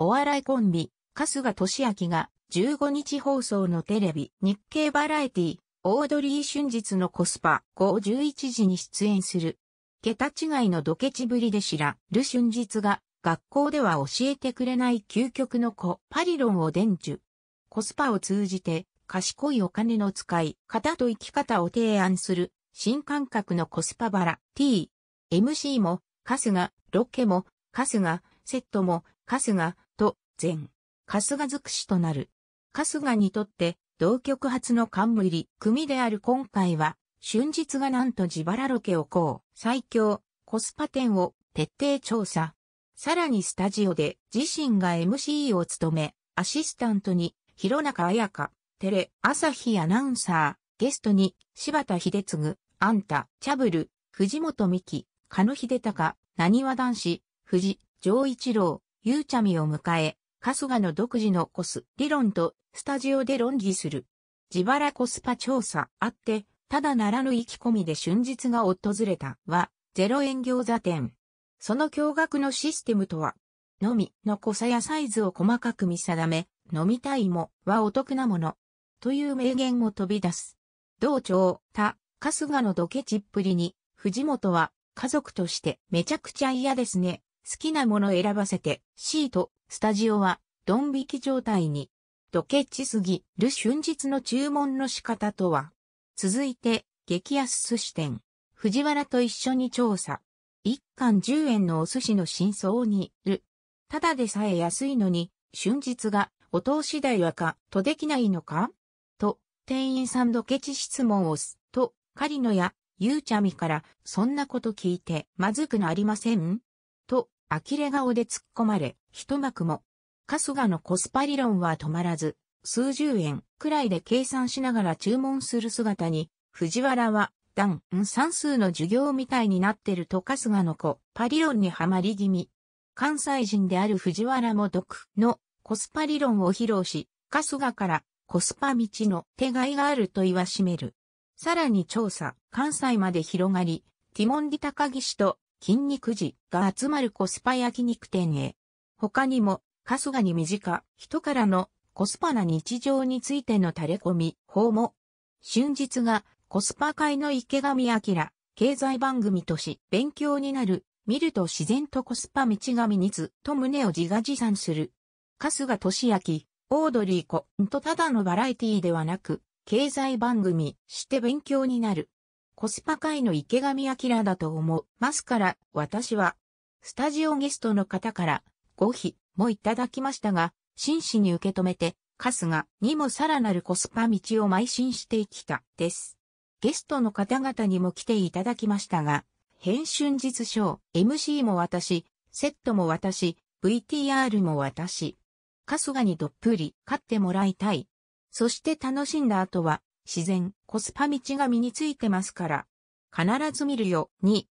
お笑いコンビ、春日俊明が15日放送のテレビ、日経バラエティ、オードリー春日のコスパ午後11時に出演する。桁違いのドケチぶりで知らる春日が学校では教えてくれない究極の子パリロンを伝授。コスパを通じて賢いお金の使い方と生き方を提案する新感覚のコスパバラ T。MC も、春日、ロケも、春日、セットも、春日、全、春日尽くしとなる。春日にとって、同局初の冠、組である今回は、春日がなんと自腹ロケをこう、最強、コスパ店を徹底調査。さらにスタジオで自身が MC を務め、アシスタントに、広中彩香、テレ、朝日アナウンサー、ゲストに、柴田秀次、あんた、チャブル、藤本美希、狩野秀隆、なにわ男子、藤、上一郎、ゆうちゃみを迎え、春日の独自のコス理論とスタジオで論議する。自腹コスパ調査あって、ただならぬ意気込みで春日が訪れたは、ゼロ円餃子店。その驚愕のシステムとは、のみの濃さやサイズを細かく見定め、飲みたいもはお得なもの。という名言も飛び出す。同調、他、春日のドケチっぷりに、藤本は家族としてめちゃくちゃ嫌ですね。好きなもの選ばせて、シート、スタジオは、ドン引き状態に、ドケチすぎる瞬日の注文の仕方とは。続いて、激安寿司店、藤原と一緒に調査。一貫10円のお寿司の真相に、る。ただでさえ安いのに、瞬日が、お通し代はか、とできないのかと、店員さんドケチ質問をす、と、狩野や、ゆうちゃみから、そんなこと聞いて、まずくなりませんと、呆れ顔で突っ込まれ、一幕も。春日のコスパ理論は止まらず、数十円くらいで計算しながら注文する姿に、藤原は、段、算数の授業みたいになってると春日のコパ理論にはまり気味。関西人である藤原も毒のコスパ理論を披露し、春日からコスパ道の手がいがあると言わしめる。さらに調査、関西まで広がり、ティモンディ高岸と筋肉児が集まるコスパ焼肉店へ。他にも、春日に身近、人からのコスパな日常についての垂れ込み、法も、春日がコスパ界の池上明、経済番組とし、勉強になる、見ると自然とコスパ道上にっと胸を自画自賛する。春日俊明、オードリーコとただのバラエティではなく、経済番組して勉強になる。コスパ界の池上明だと思ますから、私は、スタジオゲストの方から、ごひもいただきましたが、真摯に受け止めて、春日にもさらなるコスパ道を邁進していきた、です。ゲストの方々にも来ていただきましたが、編春実証、MC も私、セットも私、VTR も私。春日にどっぷり勝ってもらいたい。そして楽しんだ後は、自然、コスパ道が身についてますから。必ず見るよ、に、